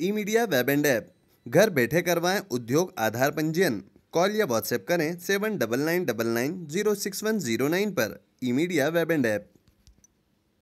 E media web and app घर बैठे करवाएं उद्योग आधार पंजीयन कॉल या व्हाट्सएप करें seven double nine double nine zero six one zero nine पर E media web and app